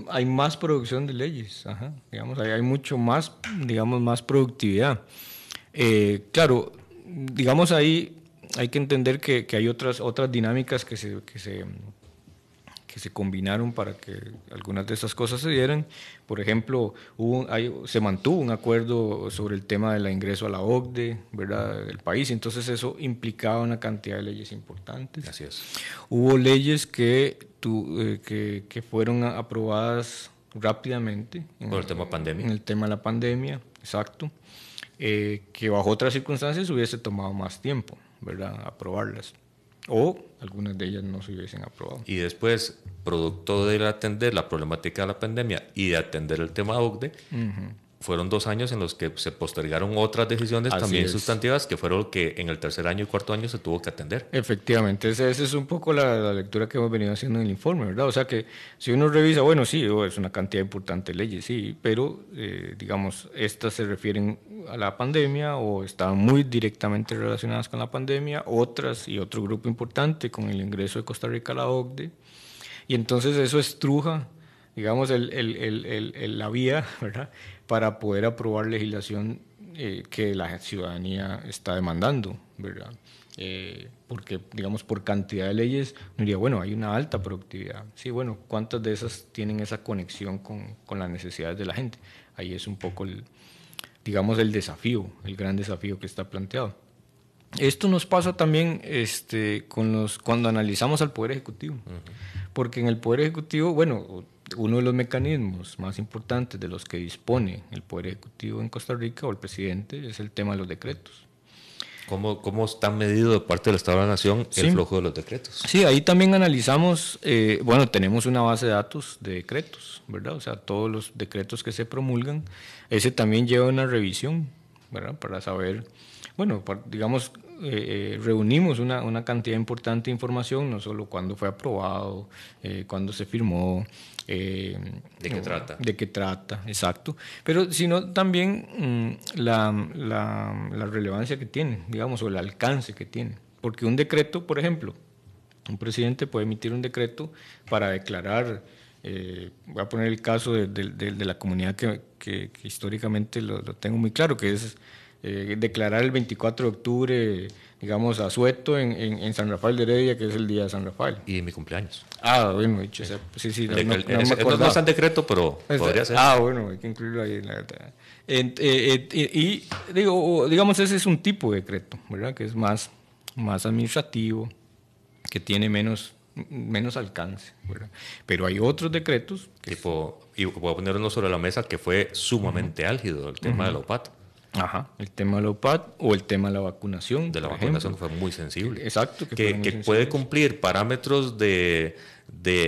hay más producción de leyes, digamos, hay, hay mucho más, digamos, más productividad. Eh, claro, digamos ahí hay que entender que, hay otras, otras dinámicas que se, que se, combinaron para que algunas de esas cosas se dieran. Por ejemplo, se mantuvo un acuerdo sobre el tema del ingreso a la OCDE ¿verdad? del país, entonces eso implicaba una cantidad de leyes importantes. Hubo leyes que, tu, eh, que, que fueron aprobadas rápidamente. Por el tema pandemia. En el tema de la pandemia, exacto. Eh, que bajo otras circunstancias hubiese tomado más tiempo, ¿verdad? Aprobarlas. O algunas de ellas no se hubiesen aprobado. Y después, producto de atender la problemática de la pandemia y de atender el tema OCDE, fueron dos años en los que se postergaron otras decisiones también sustantivas que fueron que en el tercer año y cuarto año se tuvo que atender. Efectivamente, esa, es un poco la, lectura que hemos venido haciendo en el informe, ¿verdad? O sea que si uno revisa, bueno, sí, oh, es una cantidad importante de leyes, sí, pero eh, digamos, estas se refieren a la pandemia o están muy directamente relacionadas con la pandemia, otras y otro grupo importante con el ingreso de Costa Rica a la OCDE, y entonces eso estruja digamos, el, el, el, la vía, ¿verdad? para poder aprobar legislación eh, que la ciudadanía está demandando, ¿verdad? Eh, porque, digamos, por cantidad de leyes, no diría, bueno, hay una alta productividad. Sí, bueno, ¿cuántas de esas tienen esa conexión con, las necesidades de la gente? Ahí es un poco, el, digamos, el desafío, el gran desafío que está planteado. Esto nos pasa también este, con los, cuando analizamos al Poder Ejecutivo, porque en el Poder Ejecutivo, bueno, uno de los mecanismos más importantes de los que dispone el Poder Ejecutivo en Costa Rica o el presidente es el tema de los decretos. ¿Cómo, cómo está medido de parte del Estado de la Nación el flujo de los decretos? Sí, ahí también analizamos, eh, bueno, tenemos una base de datos de decretos, ¿verdad? O sea, todos los decretos que se promulgan, ese también lleva una revisión, ¿verdad? Para saber, bueno, digamos, eh, eh, reunimos una, cantidad importante de información, no solo cuándo fue aprobado, eh, cuándo se firmó, eh, ¿De qué trata? De qué trata, exacto. Pero sino también mm, la, la, relevancia que tiene, digamos, o el alcance que tiene. Porque un decreto, por ejemplo, un presidente puede emitir un decreto para declarar, eh, voy a poner el caso de, la comunidad que, que, históricamente lo, tengo muy claro, que es eh, declarar el 24 de octubre, digamos, a sueto en, San Rafael de Heredia, que es el día de San Rafael. Y mi cumpleaños. Ah, bueno, sí, sí, no, en decreto, pero podría ser. Ah, bueno, hay que incluirlo ahí en la eh, eh, y digo, digamos, ese es un tipo de decreto, ¿verdad? Que es más, más administrativo, que tiene menos menos alcance. ¿verdad? Pero hay otros decretos. tipo, y voy a poner uno sobre la mesa que fue sumamente álgido, el tema de la OPAT. Ajá, el tema de la OPAD o el tema de la vacunación. De la vacunación fue muy sensible. Exacto. Que, puede cumplir parámetros de,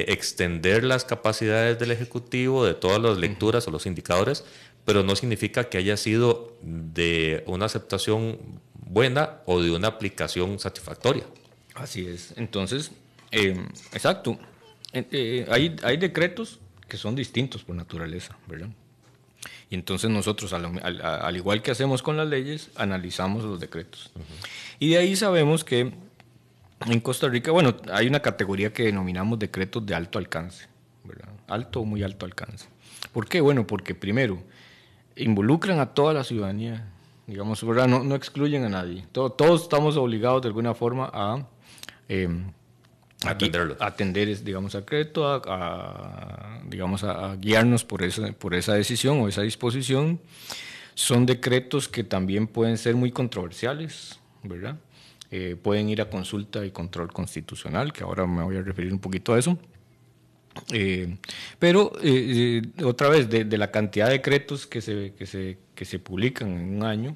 extender las capacidades del Ejecutivo, de todas las lecturas o los indicadores, pero no significa que haya sido de una aceptación buena o de una aplicación satisfactoria. Así es. Entonces, eh, exacto. Eh, eh, hay, hay decretos que son distintos por naturaleza, ¿verdad? Y entonces nosotros, al, igual que hacemos con las leyes, analizamos los decretos. Y de ahí sabemos que en Costa Rica, bueno, hay una categoría que denominamos decretos de alto alcance, ¿verdad? Alto o muy alto alcance. ¿Por qué? Bueno, porque primero, involucran a toda la ciudadanía, digamos, ¿verdad? No, no excluyen a nadie. todos estamos obligados de alguna forma a... Em, atenderlos. Atender, digamos, al crédito, a, digamos, a, guiarnos por esa, por esa decisión o esa disposición. Son decretos que también pueden ser muy controversiales, ¿verdad? Eh, pueden ir a consulta y control constitucional, que ahora me voy a referir un poquito a eso. Eh, pero eh, otra vez, de, la cantidad de decretos que se, que se, que se publican en un año,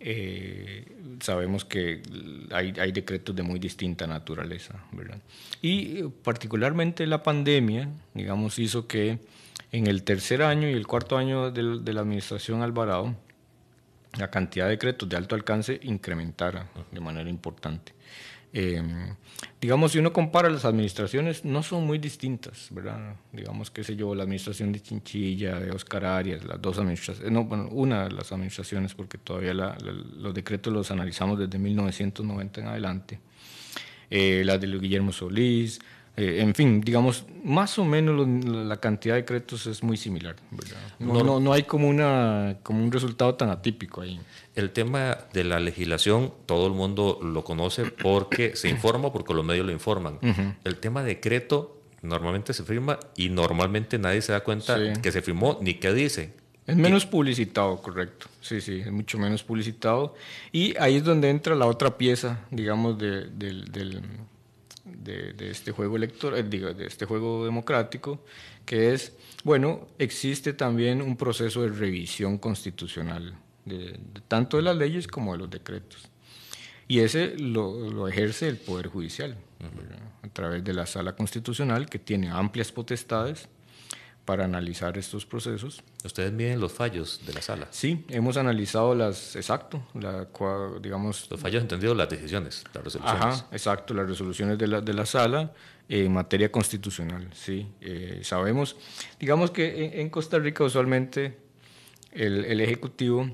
eh, sabemos que hay, hay, decretos de muy distinta naturaleza, ¿verdad? Y eh, particularmente la pandemia, digamos, hizo que en el tercer año y el cuarto año de la administración Alvarado, la cantidad de decretos de alto alcance incrementara de manera importante. Em, digamos, si uno compara las administraciones, no son muy distintas, ¿verdad? Digamos, qué sé yo, la administración de Chinchilla, de Oscar Arias, las dos administraciones, eh, no, bueno, una de las administraciones, porque todavía los decretos los analizamos desde 1990 en adelante, eh, la de Guillermo Solís, eh, en fin, digamos, más o menos la cantidad de decretos es muy similar. No, no, no, hay como, una, como un resultado tan atípico ahí. El tema de la legislación, todo el mundo lo conoce porque se informa, porque los medios lo informan. El tema de decreto normalmente se firma y normalmente nadie se da cuenta que se firmó ni qué dice. Es menos publicitado, correcto. Sí, sí, es mucho menos publicitado. Y ahí es donde entra la otra pieza, digamos, del, de, este juego electoral, eh, digo, de este juego democrático, que es, bueno, existe también un proceso de revisión constitucional, de, tanto de las leyes como de los decretos. Y ese lo, ejerce el Poder Judicial, a través de la Sala Constitucional, que tiene amplias potestades para analizar estos procesos. ¿Ustedes miden los fallos de la sala? Sí, hemos analizado las, exacto, la, digamos... Los fallos entendidos, las decisiones, las resoluciones. Ajá, exacto, las resoluciones de la, de la sala en materia constitucional, sí. Eh, sabemos, digamos que en, Costa Rica usualmente el, el, Ejecutivo,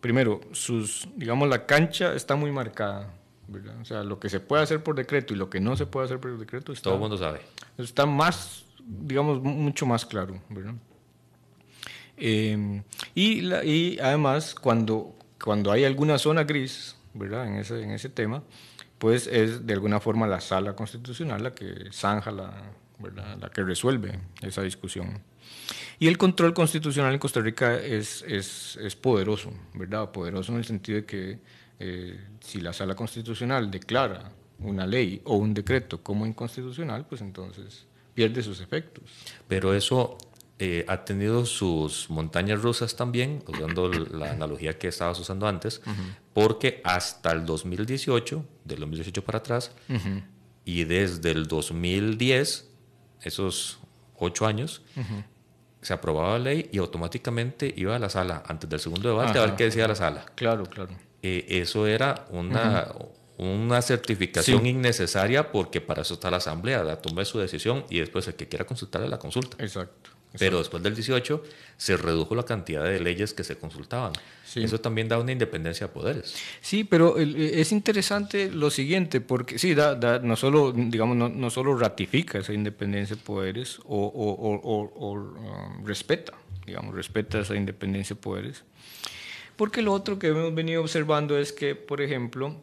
primero, sus, digamos, la cancha está muy marcada, ¿verdad? O sea, lo que se puede hacer por decreto y lo que no se puede hacer por decreto está... Todo el mundo sabe. Está más digamos, mucho más claro, em, y, y, además, cuando, cuando hay alguna zona gris, ¿verdad? En ese, en ese tema, pues es de alguna forma la sala constitucional la que zanja la, ¿verdad? la que resuelve esa discusión. Y el control constitucional en Costa Rica es, es, es poderoso, ¿verdad? Poderoso en el sentido de que eh, si la sala constitucional declara una ley o un decreto como inconstitucional, pues entonces pierde sus efectos. Pero eso eh, ha tenido sus montañas rusas también, usando la analogía que estabas usando antes, porque hasta el 2018, del 2018 para atrás, y desde el 2010, esos ocho años, se aprobaba la ley y automáticamente iba a la sala, antes del segundo debate, a ver qué decía la sala. Claro, claro. Eh, eso era una, una certificación innecesaria porque para eso está la asamblea, la toma su decisión y después el que quiera consultar la consulta. Exacto. Pero después del 18 se redujo la cantidad de leyes que se consultaban. Eso también da una independencia de poderes. Sí, pero eh, es interesante lo siguiente, porque sí, da, no, solo, digamos, no, solo ratifica esa independencia de poderes o, o, o, um, respeta, digamos, respeta esa independencia de poderes. Porque lo otro que hemos venido observando es que, por ejemplo,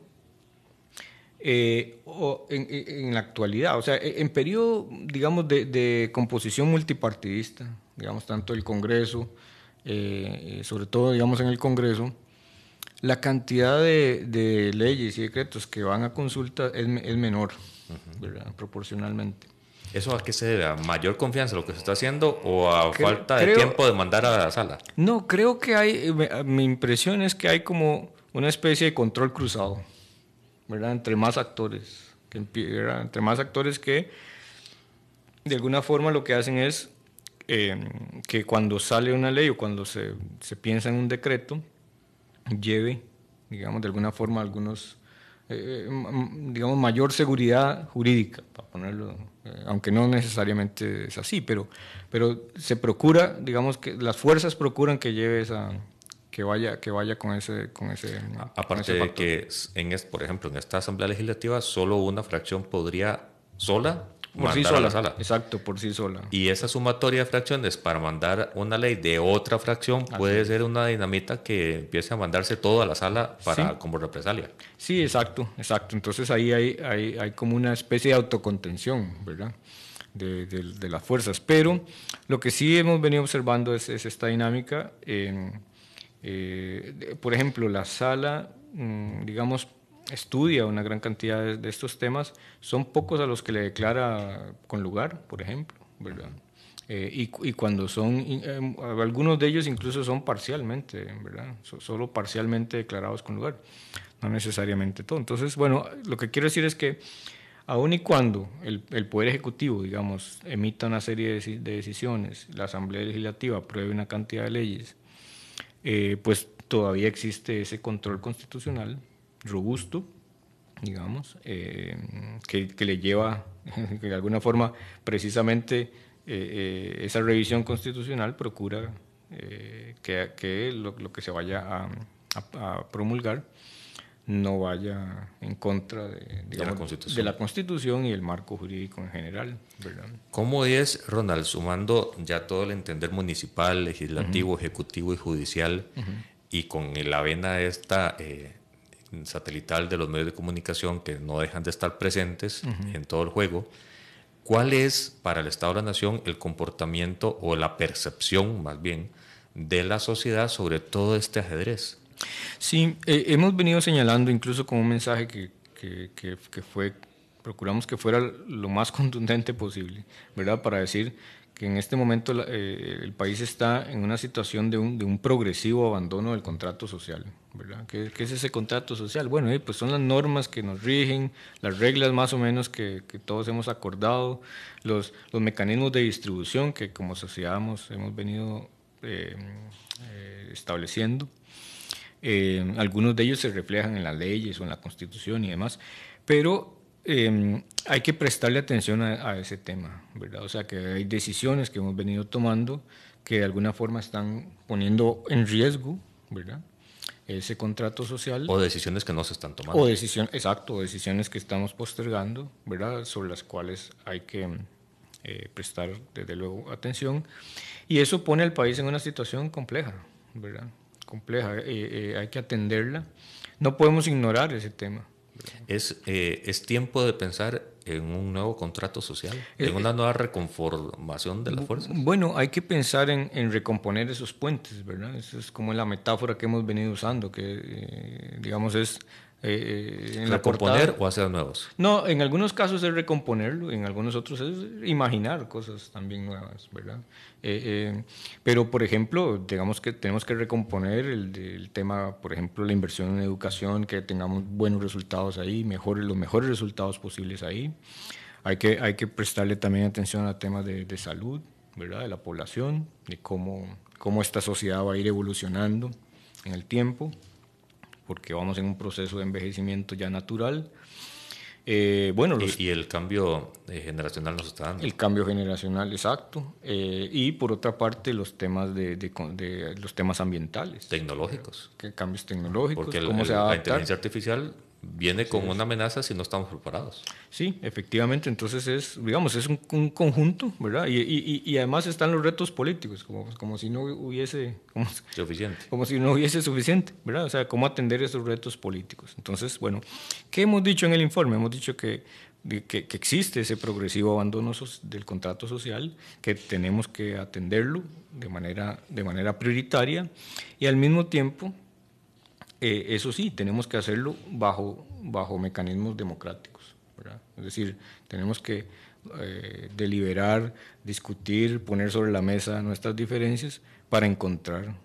eh, o en, la actualidad, o sea, e, en periodo, digamos, de, composición multipartidista, digamos, tanto el Congreso, eh, eh, sobre todo, digamos, en el Congreso, la cantidad de, leyes y decretos que van a consulta es, menor, proporcionalmente. ¿Eso a qué se da ¿A mayor confianza en lo que se está haciendo o a falta de tiempo de mandar a la sala? No, creo que hay, mi impresión es que hay como una especie de control cruzado. Entre más actores, que, entre más actores que de alguna forma lo que hacen es em, que cuando sale una ley o cuando se, se, piensa en un decreto, lleve, digamos, de alguna forma algunos, eh, eh, digamos, mayor seguridad jurídica, para ponerlo, eh, aunque no necesariamente es así, pero, pero se procura, digamos, que las fuerzas procuran que lleve esa, que vaya, que vaya con ese... Con ese Aparte de que, en es, por ejemplo, en esta Asamblea Legislativa solo una fracción podría sola por A la sala. Exacto, por sí sola. Y esa sumatoria de fracciones para mandar una ley de otra fracción puede ser una dinamita que empiece a mandarse toda a la sala para como represalia. Sí, exacto, exacto. Entonces ahí hay, hay, como una especie de autocontención, ¿verdad? De, las fuerzas. Pero lo que sí hemos venido observando es, es esta dinámica. En, eh, por ejemplo, la sala, mm, digamos, estudia una gran cantidad de, estos temas, son pocos a los que le declara con lugar, por ejemplo, ¿verdad? Eh, y, cuando son, em, algunos de ellos incluso son parcialmente, ¿verdad? solo parcialmente declarados con lugar, no necesariamente todo. Entonces, bueno, lo que quiero decir es que aun y cuando el, Poder Ejecutivo, digamos, emita una serie de decisiones, la Asamblea Legislativa apruebe una cantidad de leyes, eh, pues todavía existe ese control constitucional robusto, digamos, eh, que, le lleva de alguna forma precisamente eh, esa revisión constitucional procura que, lo, que se vaya a promulgar no vaya en contra de, la Constitución. y el marco jurídico en general. ¿Cómo es, Ronald, sumando ya todo el entender municipal, legislativo, ejecutivo y judicial, y con la vena esta eh, satelital de los medios de comunicación que no dejan de estar presentes en todo el juego? ¿Cuál es para el Estado de la Nación el comportamiento o la percepción, más bien, de la sociedad sobre todo este ajedrez? Sí, eh, hemos venido señalando incluso con un mensaje que, fue, procuramos que fuera lo más contundente posible, ¿verdad? Para decir que en este momento eh, el país está en una situación de un, progresivo abandono del contrato social, ¿verdad? ¿Qué, es ese contrato social? Bueno, eh, pues son las normas que nos rigen, las reglas más o menos que, todos hemos acordado, los, los mecanismos de distribución que como sociedad hemos, hemos venido estableciendo. Eh, algunos de ellos se reflejan en las leyes o en la constitución y demás, pero em, hay que prestarle atención a, ese tema, ¿verdad? O sea, que hay decisiones que hemos venido tomando que de alguna forma están poniendo en riesgo, ¿verdad? Ese contrato social. O decisiones que no se están tomando. O decisiones, exacto, decisiones que estamos postergando, ¿verdad? Sobre las cuales hay que em, eh, prestar, desde luego, atención. Y eso pone al país en una situación compleja, ¿verdad? compleja, eh, eh, hay que atenderla. No podemos ignorar ese tema. Es, eh, es tiempo de pensar en un nuevo contrato social, en una nueva reconformación de la fuerza Bueno, hay que pensar en, en, recomponer esos puentes, ¿verdad? Esa es como la metáfora que hemos venido usando, que digamos es eh, eh, en ¿Recomponer o hacer nuevos? No, en algunos casos es recomponerlo, en algunos otros es imaginar cosas también nuevas, ¿verdad? Eh, pero, por ejemplo, digamos que tenemos que recomponer el, tema, por ejemplo, la inversión en educación, que tengamos buenos resultados ahí, mejores, los mejores resultados posibles ahí. Hay que, hay que prestarle también atención al tema de, de salud, ¿verdad? De la población, de cómo, cómo esta sociedad va a ir evolucionando en el tiempo porque vamos en un proceso de envejecimiento ya natural. Eh, bueno, y, el cambio eh, generacional nos está dando. El cambio generacional, exacto. Eh, y por otra parte, los temas de, de, los temas ambientales. Tecnológicos. Que cambios tecnológicos. Porque la inteligencia artificial viene con una amenaza si no estamos preparados. Sí, efectivamente, entonces es, digamos, es un, conjunto, ¿verdad? Y, además están los retos políticos, como, como si no hubiese... Como, suficiente. Como si no hubiese suficiente, ¿verdad? O sea, cómo atender esos retos políticos. Entonces, bueno, ¿qué hemos dicho en el informe? Hemos dicho que que, existe ese progresivo abandono del contrato social, que tenemos que atenderlo de manera, de manera prioritaria y al mismo tiempo eh, eso sí, tenemos que hacerlo bajo, bajo mecanismos democráticos. Es decir, tenemos que eh, deliberar, discutir, poner sobre la mesa nuestras diferencias para encontrar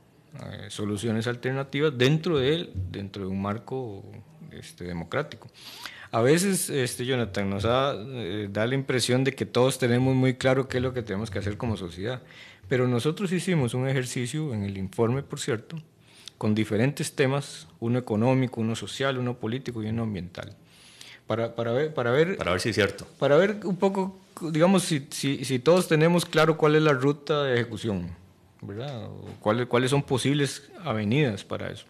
eh, soluciones alternativas dentro de, dentro de un marco este, democrático. A veces, este, Jonathan, nos da la impresión de que todos tenemos muy claro qué es lo que tenemos que hacer como sociedad, pero nosotros hicimos un ejercicio en el informe, por cierto, con diferentes temas, uno económico, uno social, uno político y uno ambiental. Para, para, ver, para, ver, para ver si es cierto. Para ver un poco, digamos, si, si, todos tenemos claro cuál es la ruta de ejecución, ¿verdad? O cuáles, cuáles son posibles avenidas para eso.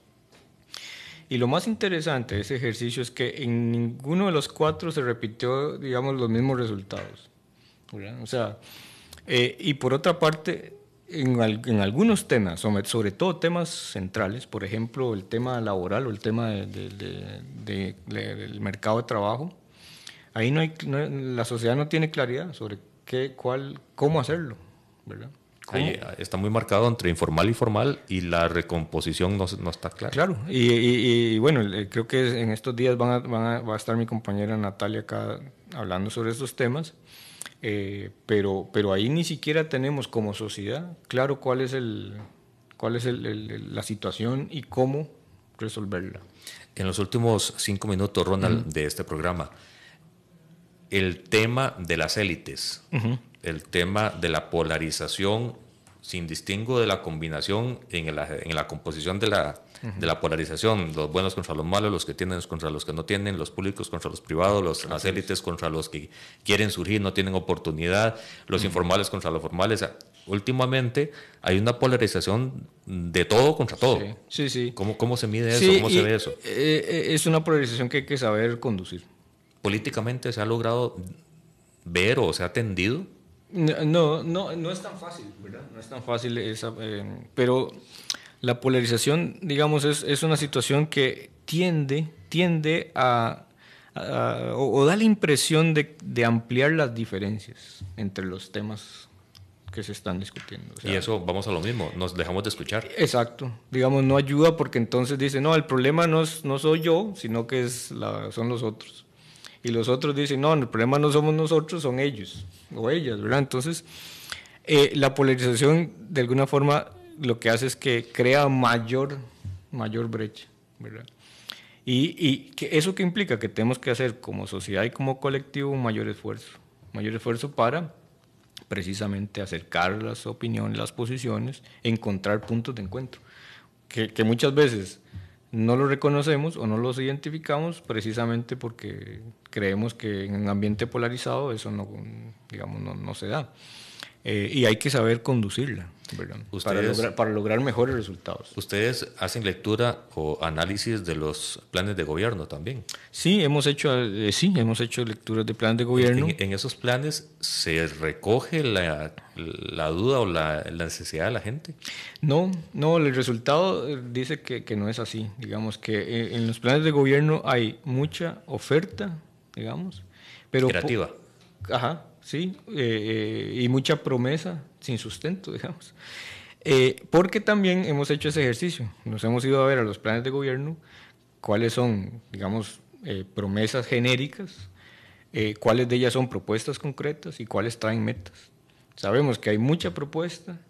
Y lo más interesante de ese ejercicio es que en ninguno de los cuatro se repitió, digamos, los mismos resultados. O sea, eh, y por otra parte, en, algunos temas, sobre todo temas centrales, por ejemplo, el tema laboral o el tema de, del mercado de trabajo, ahí no hay, la sociedad no tiene claridad sobre qué, cuál, cómo hacerlo, ¿verdad? está muy marcado entre informal y formal y la recomposición no, está clara. Claro, y, bueno, eh, creo que en estos días va a estar mi compañera Natalia acá hablando sobre estos temas. Eh, pero, pero ahí ni siquiera tenemos como sociedad claro cuál es, el, cuál es el, la situación y cómo resolverla. En los últimos cinco minutos, Ronald, de este programa, el tema de las élites, el tema de la polarización sin distingo de la combinación en la, en la composición de la, de la polarización, los buenos contra los malos, los que tienen contra los que no tienen, los públicos contra los privados, los élites contra los que quieren surgir, no tienen oportunidad, los informales contra los formales. Últimamente hay una polarización de todo contra todo. Sí, sí. ¿Cómo, se mide eso? ¿Cómo se ve eso? Eh, eh, es una polarización que hay que saber conducir. Políticamente se ha logrado ver o se ha atendido no, no, no es tan fácil, ¿verdad? No es tan fácil esa, eh, pero la polarización, digamos, es, es, una situación que tiende, tiende a, o, da la impresión de, de, ampliar las diferencias entre los temas que se están discutiendo. y eso, vamos a lo mismo, nos dejamos de escuchar. Exacto, digamos, no ayuda porque entonces dice, no, el problema no, no soy yo, sino que es la, son los otros y los otros dicen, no, el problema no somos nosotros, son ellos o ellas, ¿verdad? Entonces, eh, la polarización de alguna forma lo que hace es que crea mayor, mayor brecha, ¿verdad? Y, y eso que implica que tenemos que hacer como sociedad y como colectivo un mayor esfuerzo, mayor esfuerzo para precisamente acercar las opiniones, las posiciones, encontrar puntos de encuentro, que, que muchas veces no los reconocemos o no los identificamos precisamente porque creemos que en un ambiente polarizado eso no, digamos, no, se da. Eh, y hay que saber conducirla para, lograr, para, lograr, mejores resultados. ¿Ustedes hacen lectura o análisis de los planes de gobierno también? Sí, hemos hecho, eh, sí, hemos hecho lecturas de planes de gobierno. En, en esos planes se recoge la, la duda o la, la, necesidad de la gente? No, no, el resultado eh, dice que, que no es así. Digamos que en los planes de gobierno hay mucha oferta digamos. Pero Creativa. Ajá, sí, eh, eh, y mucha promesa sin sustento, digamos. Eh, porque también hemos hecho ese ejercicio, nos hemos ido a ver a los planes de gobierno, cuáles son, digamos, promesas genéricas, cuáles de ellas son propuestas concretas y cuáles traen metas. Sabemos que hay mucha propuesta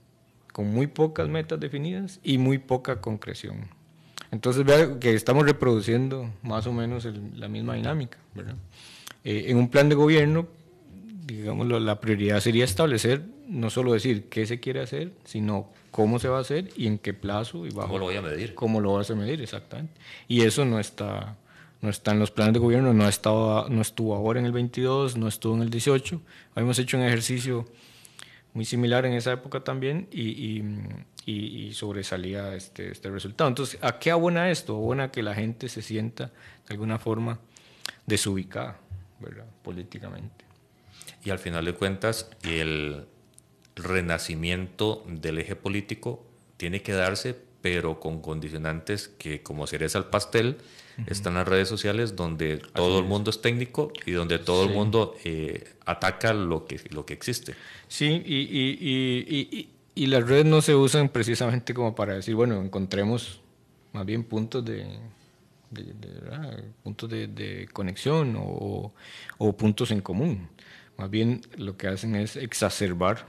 con muy pocas metas definidas y muy poca concreción. Entonces vea que estamos reproduciendo más o menos la misma dinámica. ¿verdad? Eh, en un plan de gobierno, digamos, la prioridad sería establecer, no solo decir qué se quiere hacer, sino cómo se va a hacer y en qué plazo y bajo. ¿Cómo lo voy a medir? ¿Cómo lo vas a medir, exactamente? Y eso no está, no está en los planes de gobierno, no, no estuvo ahora en el 22, no estuvo en el 18. Habíamos hecho un ejercicio muy similar en esa época también y, sobresalía este, este, resultado. Entonces, ¿a qué abona esto? Abona que la gente se sienta de alguna forma desubicada, Políticamente. Y al final de cuentas, el renacimiento del eje político tiene que darse, pero con condicionantes que como cereza al pastel, están las redes sociales donde todo el mundo es técnico y donde todo el mundo eh, ataca lo que, lo que existe. Sí, y, y, y, y, las redes no se usan precisamente como para decir, bueno, encontremos más bien puntos de, de puntos de, conexión o, puntos en común. Más bien lo que hacen es exacerbar,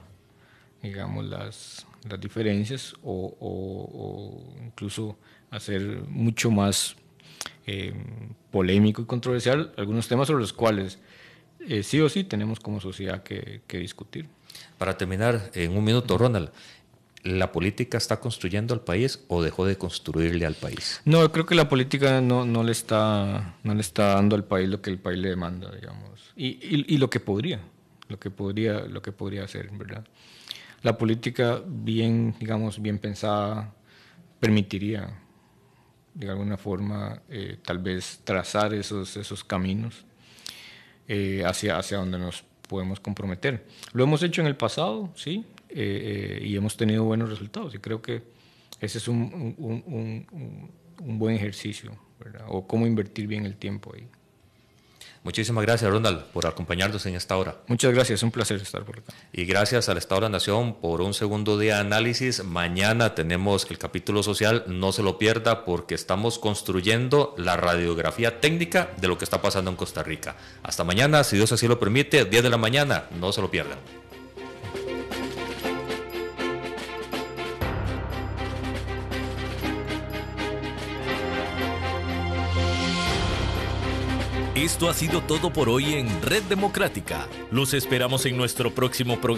digamos, las, las diferencias o, o incluso hacer mucho más eh, polémico y controversial algunos temas sobre los cuales eh, sí o sí tenemos como sociedad que, discutir. Para terminar, en un minuto, Ronald, ¿la política está construyendo al país o dejó de construirle al país? No, creo que la política no, le, está, no le está dando al país lo que el país le demanda, digamos, y, lo que podría, lo que podría, lo que podría hacer, ¿verdad? La política bien, digamos, bien pensada permitiría de alguna forma, eh, tal vez trazar esos, esos caminos eh, hacia, hacia donde nos podemos comprometer. Lo hemos hecho en el pasado, sí, eh, y hemos tenido buenos resultados, y creo que ese es un, buen ejercicio, o cómo invertir bien el tiempo ahí. Muchísimas gracias, Ronald, por acompañarnos en esta hora. Muchas gracias, un placer estar por acá. Y gracias al Estado de la Nación por un segundo día de análisis. Mañana tenemos el capítulo social, no se lo pierda porque estamos construyendo la radiografía técnica de lo que está pasando en Costa Rica. Hasta mañana, si Dios así lo permite, 10 de la mañana, no se lo pierdan. Esto ha sido todo por hoy en Red Democrática. Los esperamos en nuestro próximo programa.